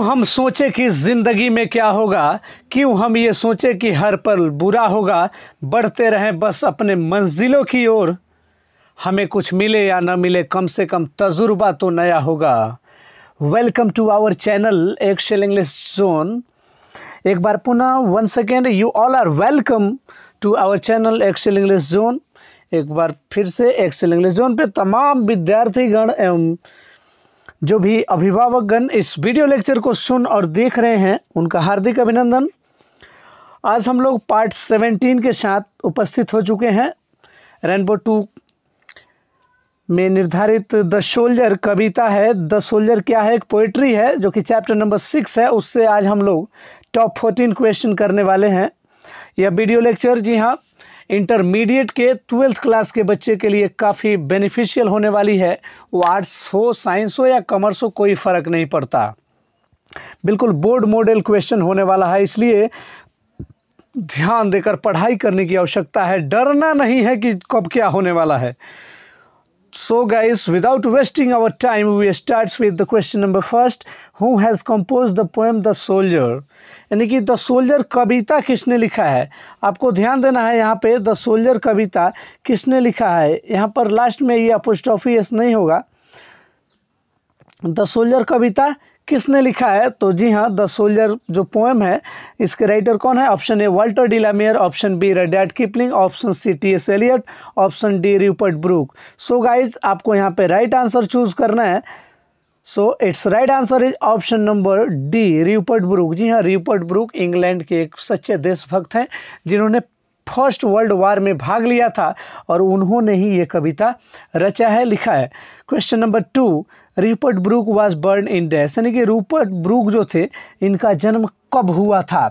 क्यों हम सोचे कि ज़िंदगी में क्या होगा क्यों हम ये सोचे कि हर पल बुरा होगा बढ़ते रहें बस अपने मंजिलों की ओर हमें कुछ मिले या ना मिले कम से कम तजुर्बा तो नया होगा welcome to our channel Excel English Zone एक बार पुनः one second you all are welcome to our channel Excel English Zone एक बार फिर से एक्सेल इंग्लिश जोन पे तमाम विद्यार्थीगण एवं जो भी अभिभावकगण इस वीडियो लेक्चर को सुन और देख रहे हैं उनका हार्दिक अभिनंदन आज हम लोग पार्ट सेवेंटीन के साथ उपस्थित हो चुके हैं रेनबो टू में निर्धारित द सोल्जर कविता है द सोल्जर क्या है एक पोइट्री है जो कि चैप्टर नंबर सिक्स है उससे आज हम लोग टॉप फोर्टीन क्वेश्चन करने वाले हैं यह वीडियो लेक्चर जी हाँ इंटरमीडिएट के ट्वेल्थ क्लास के बच्चे के लिए काफ़ी बेनिफिशियल होने वाली है वो आर्ट्स हो साइंस हो या कॉमर्स हो कोई फ़र्क नहीं पड़ता बिल्कुल बोर्ड मॉडल क्वेश्चन होने वाला है इसलिए ध्यान देकर पढ़ाई करने की आवश्यकता है डरना नहीं है कि कब क्या होने वाला है So guys, without wasting our time, we starts with the question number first. Who has composed the poem The Soldier? यानी कि द सोल्जर कविता किसने लिखा है आपको ध्यान देना है यहाँ पे द सोल्जर कविता किसने लिखा है यहाँ पर लास्ट में ये अपोस्टॉफी एस नहीं होगा द सोल्जर कविता किसने लिखा है तो जी हाँ द सोल्जर जो पोएम है इसके राइटर कौन है option A Walter de la Mare option B Rudyard Kipling option C T S Eliot option D Rupert Brooke so guys आपको यहाँ पे राइट आंसर चूज करना है so it's right answer is option number D Rupert Brooke जी हाँ Rupert Brooke England के एक सच्चे देशभक्त हैं जिन्होंने फर्स्ट वर्ल्ड वार में भाग लिया था और उन्होंने ही ये कविता रचा है लिखा है question number two Rupert Brooke was born in dash यानी कि रूपर्ट ब्रूक जो थे इनका जन्म कब हुआ था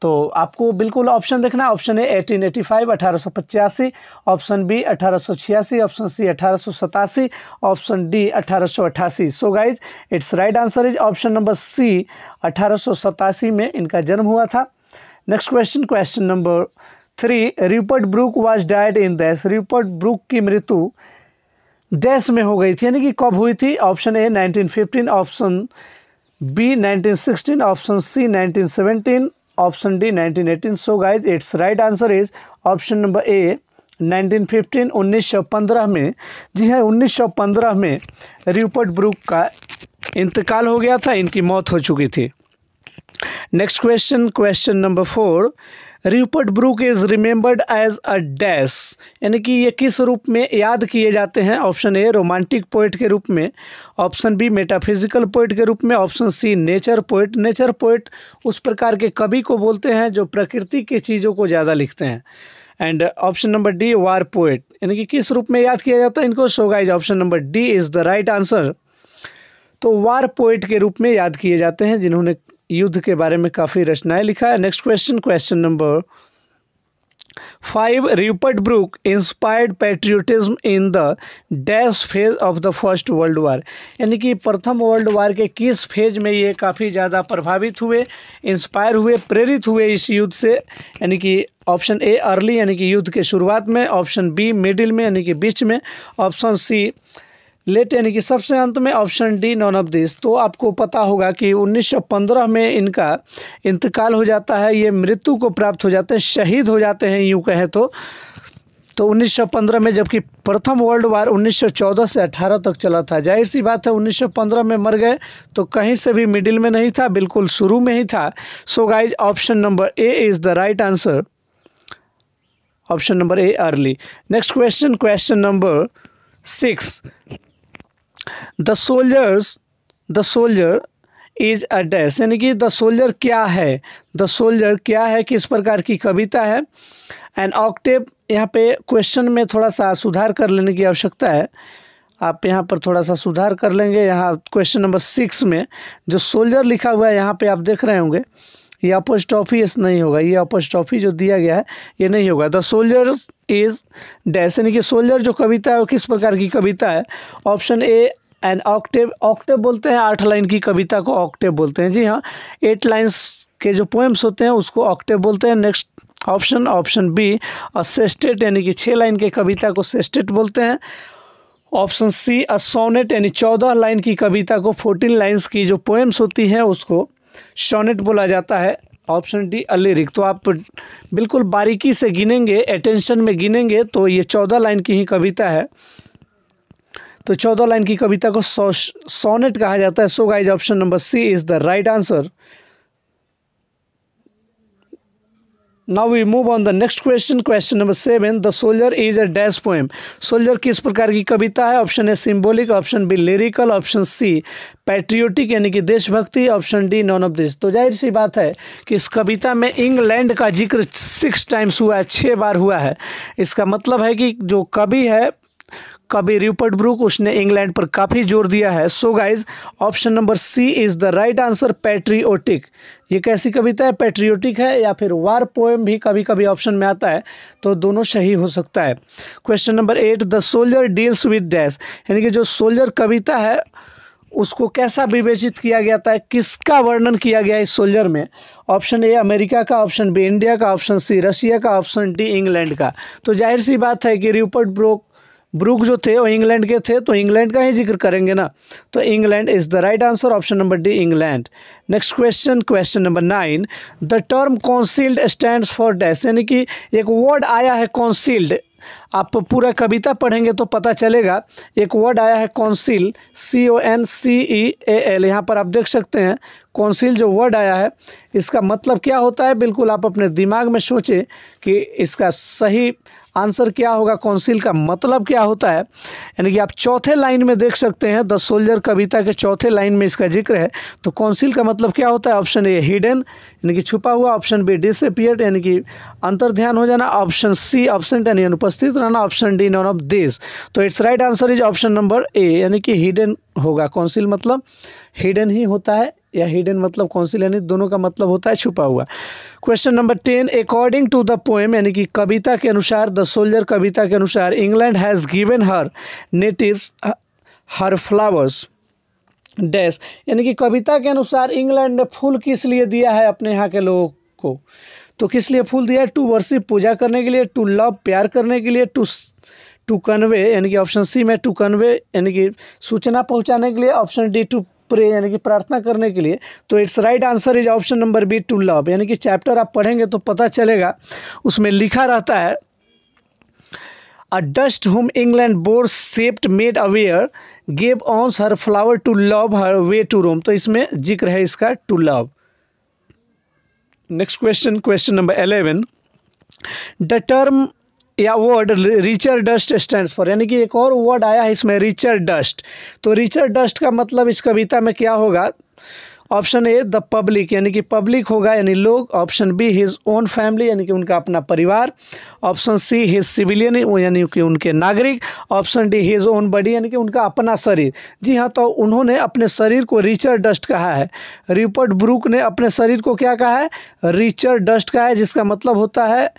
तो आपको बिल्कुल ऑप्शन देखना option A eighteen eighty five अठारह सौ पचासी ऑप्शन बी अठारह सौ छियासी ऑप्शन सी अठारह सौ सतासी ऑप्शन डी अठारह सौ अट्ठासी so guys it's right answer is option number C अठारह सौ सतासी में इनका जन्म हुआ था next question question number three Rupert Brooke was died in dash Rupert Brooke की मृत्यु डैश में हो गई थी यानी कि कब हुई थी option A 1915 option B 1916 option C 1917 option D 1918 so guys it's right answer is option number A 1915 1915 में जी हाँ 1915 में रिपर्ट ब्रुक का इंतकाल हो गया था इनकी मौत हो चुकी थी next question question number four Rupert Brooke is remembered as a dash यानी कि ये किस रूप में याद किए जाते हैं ऑप्शन ए रोमांटिक पोइट के रूप में ऑप्शन बी मेटाफिजिकल पोइट के रूप में option C nature poet nature poet उस प्रकार के कवि को बोलते हैं जो प्रकृति के चीज़ों को ज़्यादा लिखते हैं and option number D war poet यानी कि किस रूप में याद किया जाता है इनको so guys guys option number D is the right answer तो वार पोइट के रूप में याद किए जाते हैं जिन्होंने युद्ध के बारे में काफ़ी रचनाएं लिखा है next question question number five Rupert Brooke inspired patriotism in the dash phase of the first world war यानी कि प्रथम वर्ल्ड वार के किस फेज में ये काफ़ी ज़्यादा प्रभावित हुए इंस्पायर हुए प्रेरित हुए इस युद्ध से यानी कि ऑप्शन ए अर्ली यानी कि युद्ध के शुरुआत में ऑप्शन बी मिडिल में यानी कि बीच में ऑप्शन सी लेट यानी कि सबसे अंत में option D none of this तो आपको पता होगा कि 1915 में इनका इंतकाल हो जाता है ये मृत्यु को प्राप्त हो जाते हैं शहीद हो जाते हैं यूँ कहें तो तो 1915 में जबकि प्रथम वर्ल्ड वार 1914 से 18 तक चला था जाहिर सी बात है 1915 में मर गए तो कहीं से भी मिडिल में नहीं था बिल्कुल शुरू में ही था so guys option number A is the right answer option number A early next question question number six the soldiers the soldier is a dash यानी कि द सोल्जर क्या है द सोल्जर क्या है किस प्रकार की कविता है एंड ऑक्टेव यहाँ पे क्वेश्चन में थोड़ा सा सुधार कर लेने की आवश्यकता है आप यहाँ पर थोड़ा सा सुधार कर लेंगे यहाँ क्वेश्चन नंबर सिक्स में जो सोल्जर लिखा हुआ है यहाँ पे आप देख रहे होंगे ये ऑफिस नहीं होगा ये ऑफिस जो दिया गया है ये नहीं होगा द सोल्जर्स इज़ डैश यानी कि सोल्जर जो कविता है वो किस प्रकार की कविता है option A an octave octave बोलते हैं आठ लाइन की कविता को ऑक्टेव बोलते हैं जी हाँ एट लाइन्स के जो पोएम्स होते हैं उसको ऑक्टेव बोलते हैं next option option B a sestet यानी कि छः लाइन के कविता को सेस्टेट बोलते हैं ऑप्शन सी अ सोनेट यानी चौदह लाइन की कविता को फोर्टीन लाइन्स की जो पोएम्स होती हैं उसको सोनेट बोला जाता है ऑप्शन डी अलिरिक तो आप बिल्कुल बारीकी से गिनेंगे अटेंशन में गिनेंगे तो ये चौदह लाइन की ही कविता है तो चौदह लाइन की कविता को सो सोनेट कहा जाता है so guys option number C is the right answer now we move on the next question question number seven the soldier is a dash poem soldier किस प्रकार की कविता है option A symbolic option B lyrical option C patriotic यानी कि देशभक्ति option D none of this तो जाहिर सी बात है कि इस कविता में इंग्लैंड का जिक्र सिक्स टाइम्स हुआ है छः बार हुआ है इसका मतलब है कि जो कवि है का भी ब्रूक उसने इंग्लैंड पर काफ़ी जोर दिया है so guys option number C is the right answer patriotic ये कैसी कविता है पैट्रियोटिक है या फिर वार पोएम भी कभी कभी ऑप्शन में आता है तो दोनों सही हो सकता है question number eight the soldier deals with dash यानी कि जो सोल्जर कविता है उसको कैसा विवेचित किया गया था किसका वर्णन किया गया इस सोल्जर में ऑप्शन ए अमेरिका का ऑप्शन बी इंडिया का ऑप्शन सी रशिया का ऑप्शन डी इंग्लैंड का तो जाहिर सी बात है कि रिपोर्ट ब्रोक ब्रूक जो थे वो इंग्लैंड के थे तो इंग्लैंड का ही जिक्र करेंगे ना तो England is the right answer option number D England next question question number nine the term concealed stand for dash यानी कि एक वर्ड आया है कॉन्सील्ड आप पूरा कविता पढ़ेंगे तो पता चलेगा एक वर्ड आया है conceal C O N C E A L यहाँ पर आप देख सकते हैं कौंसिल जो वर्ड आया है इसका मतलब क्या होता है बिल्कुल आप अपने दिमाग में सोचें कि इसका सही आंसर क्या होगा कौंसिल का मतलब क्या होता है यानी कि आप चौथे लाइन में देख सकते हैं द सोल्जर कविता के चौथे लाइन में इसका जिक्र है तो कौंसिल का मतलब क्या होता है ऑप्शन ए हिडन यानी कि छुपा हुआ ऑप्शन बी डिसअपियर्ड यानी कि अंतर्ध्यान हो जाना ऑप्शन सी ऑप्शन यानी अनुपस्थित दूसरा option D none of this तो it's right answer is option number A यानी कि हिडन होगा कौंसिल मतलब हिडन ही होता है या हिडन मतलब कौंसिल यानी दोनों का मतलब होता है छुपा हुआ question number ten according to the poem यानी कि कविता के अनुसार द सोल्जर कविता के अनुसार England has given her native her flowers dash यानी कि कविता के अनुसार इंग्लैंड ने फूल किस लिए दिया है अपने यहाँ के लोगों को तो किस लिए फूल दिया है टू वर्शिप पूजा करने के लिए टू लव प्यार करने के लिए टू टू कन्वे यानी कि ऑप्शन सी में टू कन्वे यानी कि सूचना पहुंचाने के लिए ऑप्शन डी टू प्रे यानी कि प्रार्थना करने के लिए तो it's right answer is option number B to love यानी कि चैप्टर आप पढ़ेंगे तो पता चलेगा उसमें लिखा रहता है a dust whom England bore shaped made aware gave once her flower to love her way to roam तो इसमें जिक्र है इसका to love next question question number eleven the term या word richer dust stand for यानी कि एक और वर्ड आया है इसमें रिचर डस्ट तो रिचर डस्ट का मतलब इस कविता में क्या होगा ऑप्शन ए द पब्लिक यानी कि पब्लिक होगा यानी लोग option B his own family यानी कि उनका अपना परिवार ऑप्शन सी हिज सिविलियन यानी कि उनके नागरिक option D his own body यानी कि उनका अपना शरीर जी हाँ तो उन्होंने अपने शरीर को रिचर्ड डस्ट कहा है रिपोर्ट ब्रूक ने अपने शरीर को क्या कहा है रिचर्ड डस्ट कहा है जिसका मतलब होता है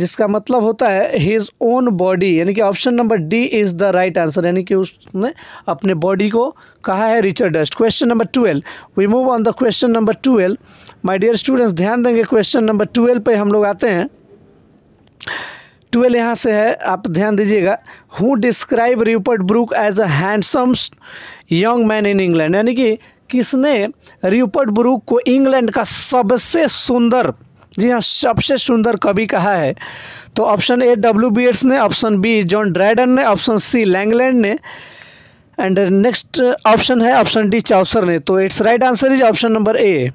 जिसका मतलब होता है हिज ओन बॉडी यानी कि option number D is the right answer यानी कि उसने अपने बॉडी को कहा है richer dust question number twelve we move on the question number twelve my dear students ध्यान देंगे क्वेश्चन नंबर ट्वेल्व पे हम लोग आते हैं ट्वेल्व यहाँ से है आप ध्यान दीजिएगा who describe Rupert Brooke as a handsome young man in England यानी कि किसने रिपर्ट ब्रुक को इंग्लैंड का सबसे सुंदर जी हाँ सबसे सुंदर कवि कहा है तो option A W B Yeats ने ऑप्शन बी जॉन ड्राइडन ने ऑप्शन सी लैंगलैंड ने एंड नेक्स्ट ऑप्शन है ऑप्शन डी चौसर ने तो it's right answer is option number A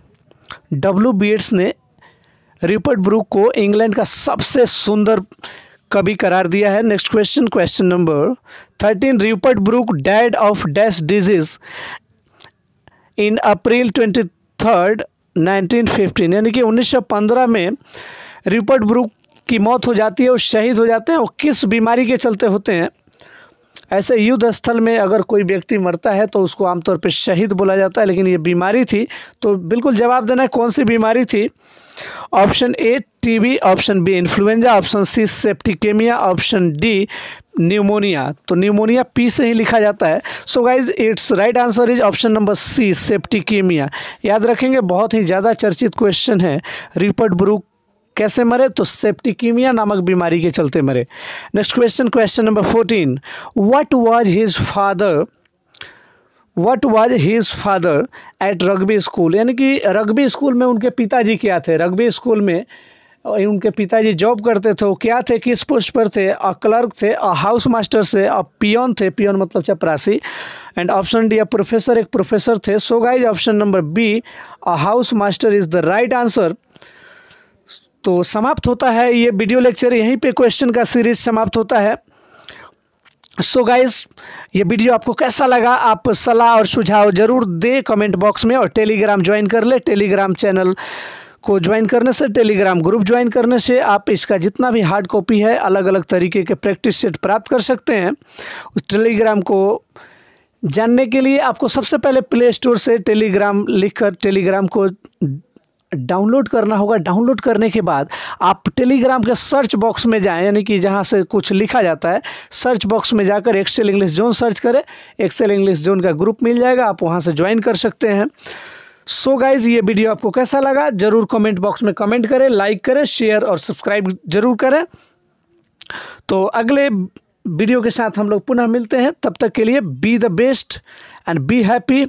W B Yeats ने रिपर्ट ब्रूक को इंग्लैंड का सबसे सुंदर कवि करार दिया है next question question number thirteen Rupert Brooke dead of dash disease in April twenty third 1915 यानी कि 1915 में रिपर्ट ब्रुक की मौत हो जाती है और शहीद हो जाते हैं और किस बीमारी के चलते होते हैं ऐसे युद्ध स्थल में अगर कोई व्यक्ति मरता है तो उसको आमतौर पर शहीद बोला जाता है लेकिन ये बीमारी थी तो बिल्कुल जवाब देना है कौन सी बीमारी थी option A TB option B influenza option C septicaemia option D pneumonia तो न्यूमोनिया पी से ही लिखा जाता है so guys it's right answer is option number C septicaemia याद रखेंगे बहुत ही ज़्यादा चर्चित क्वेश्चन है रिपर्ट ब्रूक कैसे मरे तो सेप्टिकीमिया नामक बीमारी के चलते मरे next question question number fourteen what was his father what was his father at Rugby school यानी कि रग्बी स्कूल में उनके पिताजी क्या थे रग्बी स्कूल में और उनके पिताजी जॉब करते थे वो क्या थे किस पोस्ट पर थे अ क्लर्क थे अ हाउस मास्टर थे अ पियोन थे पियोन मतलब चपरासी and option D a professor एक प्रोफेसर थे so guys option number B a house master is the right answer तो समाप्त होता है ये वीडियो लेक्चर यहीं पे क्वेश्चन का सीरीज समाप्त होता है सो so गाइज ये वीडियो आपको कैसा लगा आप सलाह और सुझाव जरूर दे कमेंट बॉक्स में और टेलीग्राम ज्वाइन कर ले टेलीग्राम चैनल को ज्वाइन करने से टेलीग्राम ग्रुप ज्वाइन करने से आप इसका जितना भी हार्ड कॉपी है अलग अलग तरीके के प्रैक्टिस सेट प्राप्त कर सकते हैं उस टेलीग्राम को जानने के लिए आपको सबसे पहले प्ले स्टोर से टेलीग्राम लिखकर टेलीग्राम को डाउनलोड करना होगा डाउनलोड करने के बाद आप टेलीग्राम के सर्च बॉक्स में जाएं यानी कि जहां से कुछ लिखा जाता है सर्च बॉक्स में जाकर एक्सेल इंग्लिश जोन सर्च करें एक्सेल इंग्लिश जोन का ग्रुप मिल जाएगा आप वहां से ज्वाइन कर सकते हैं सो so गाइज ये वीडियो आपको कैसा लगा जरूर कमेंट बॉक्स में कमेंट करें लाइक करें शेयर और सब्सक्राइब जरूर करें तो अगले वीडियो के साथ हम लोग पुनः मिलते हैं तब तक के लिए be the best and be happy